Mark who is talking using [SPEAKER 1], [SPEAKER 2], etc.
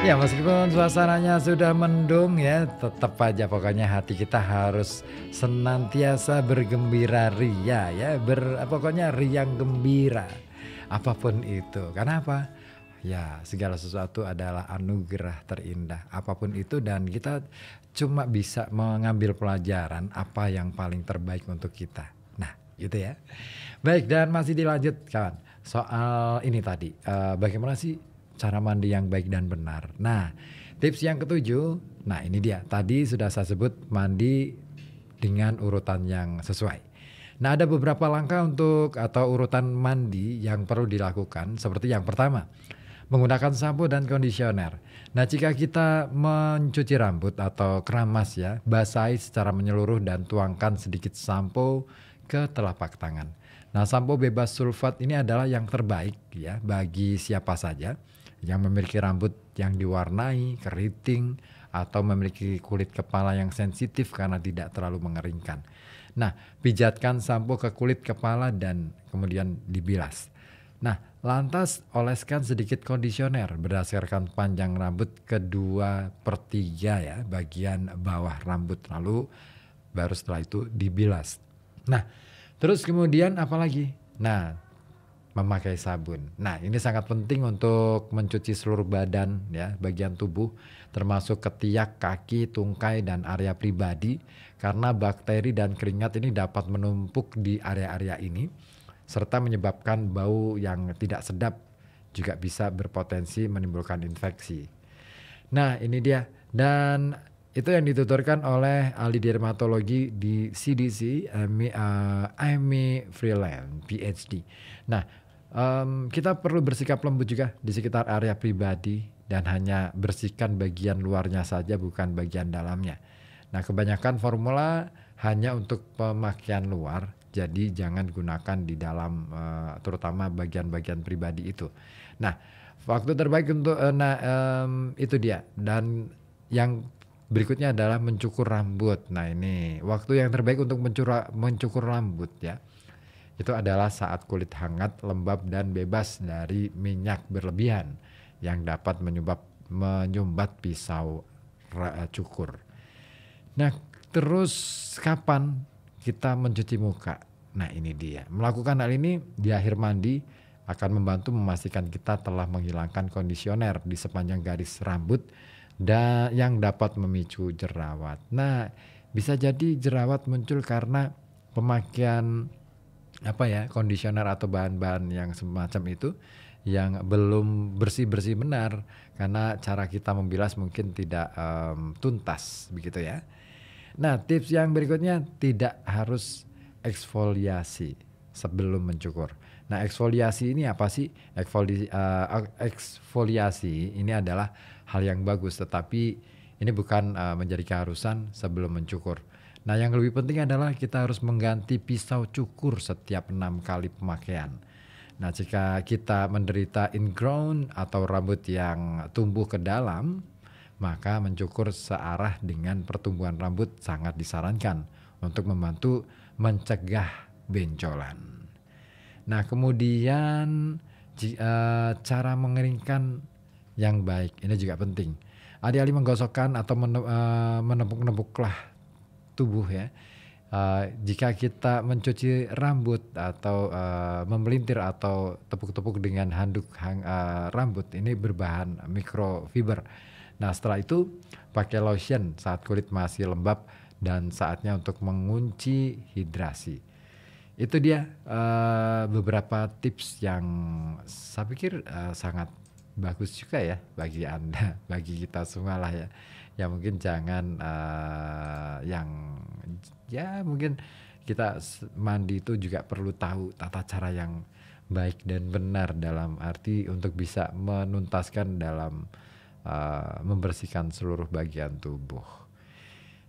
[SPEAKER 1] Ya meskipun suasananya sudah mendung ya tetap aja pokoknya hati kita harus senantiasa bergembira ria ya ber, pokoknya riang gembira apapun itu. Karena apa? Ya segala sesuatu adalah anugerah terindah apapun itu dan kita cuma bisa mengambil pelajaran apa yang paling terbaik untuk kita. Nah gitu ya. Baik dan masih dilanjut kawan soal ini tadi uh, bagaimana sih cara mandi yang baik dan benar. Nah, tips yang ketujuh, nah ini dia. Tadi sudah saya sebut mandi dengan urutan yang sesuai. Nah, ada beberapa langkah untuk atau urutan mandi yang perlu dilakukan seperti yang pertama, menggunakan sampo dan kondisioner. Nah, jika kita mencuci rambut atau keramas ya, basahi secara menyeluruh dan tuangkan sedikit sampo ke telapak tangan. Nah, sampo bebas sulfat ini adalah yang terbaik ya bagi siapa saja yang memiliki rambut yang diwarnai, keriting, atau memiliki kulit kepala yang sensitif karena tidak terlalu mengeringkan. Nah, pijatkan sampo ke kulit kepala dan kemudian dibilas. Nah, lantas oleskan sedikit kondisioner berdasarkan panjang rambut kedua per tiga ya, bagian bawah rambut. Lalu baru setelah itu dibilas. Nah, Terus kemudian apa lagi? Nah, memakai sabun. Nah, ini sangat penting untuk mencuci seluruh badan ya, bagian tubuh termasuk ketiak, kaki, tungkai dan area pribadi karena bakteri dan keringat ini dapat menumpuk di area-area ini serta menyebabkan bau yang tidak sedap juga bisa berpotensi menimbulkan infeksi. Nah, ini dia dan itu yang dituturkan oleh ahli dermatologi di CDC, Amy, uh, Amy Freeland, PhD. Nah, um, kita perlu bersikap lembut juga di sekitar area pribadi dan hanya bersihkan bagian luarnya saja, bukan bagian dalamnya. Nah, kebanyakan formula hanya untuk pemakaian luar, jadi jangan gunakan di dalam, uh, terutama bagian-bagian pribadi itu. Nah, waktu terbaik untuk uh, nah um, itu dia dan yang Berikutnya adalah mencukur rambut. Nah ini waktu yang terbaik untuk mencura, mencukur rambut ya. Itu adalah saat kulit hangat, lembab dan bebas dari minyak berlebihan yang dapat menyumbat menyumbat pisau eh, cukur. Nah terus kapan kita mencuci muka? Nah ini dia. Melakukan hal ini di akhir mandi akan membantu memastikan kita telah menghilangkan kondisioner di sepanjang garis rambut da yang dapat memicu jerawat. Nah, bisa jadi jerawat muncul karena pemakaian apa ya kondisioner atau bahan-bahan yang semacam itu yang belum bersih-bersih benar karena cara kita membilas mungkin tidak um, tuntas begitu ya. Nah, tips yang berikutnya tidak harus eksfoliasi sebelum mencukur. Nah, eksfoliasi ini apa sih? Eksfoli, eh, eksfoliasi ini adalah hal yang bagus, tetapi ini bukan uh, menjadi keharusan sebelum mencukur. Nah, yang lebih penting adalah kita harus mengganti pisau cukur setiap enam kali pemakaian. Nah, jika kita menderita ingrown atau rambut yang tumbuh ke dalam, maka mencukur searah dengan pertumbuhan rambut sangat disarankan untuk membantu mencegah benjolan. Nah, kemudian eh, cara mengeringkan yang baik. Ini juga penting. adi ali menggosokkan atau eh, menepuk-nepuklah tubuh ya. Uh, jika kita mencuci rambut atau uh, memelintir atau tepuk-tepuk dengan handuk hang, uh, rambut ini berbahan mikrofiber. Nah setelah itu pakai lotion saat kulit masih lembab dan saatnya untuk mengunci hidrasi. Itu dia uh, beberapa tips yang saya pikir uh, sangat bagus juga ya bagi anda, bagi kita semua lah ya. Ya mungkin jangan uh, yang ya mungkin kita mandi itu juga perlu tahu tata cara yang baik dan benar dalam arti untuk bisa menuntaskan dalam uh, membersihkan seluruh bagian tubuh.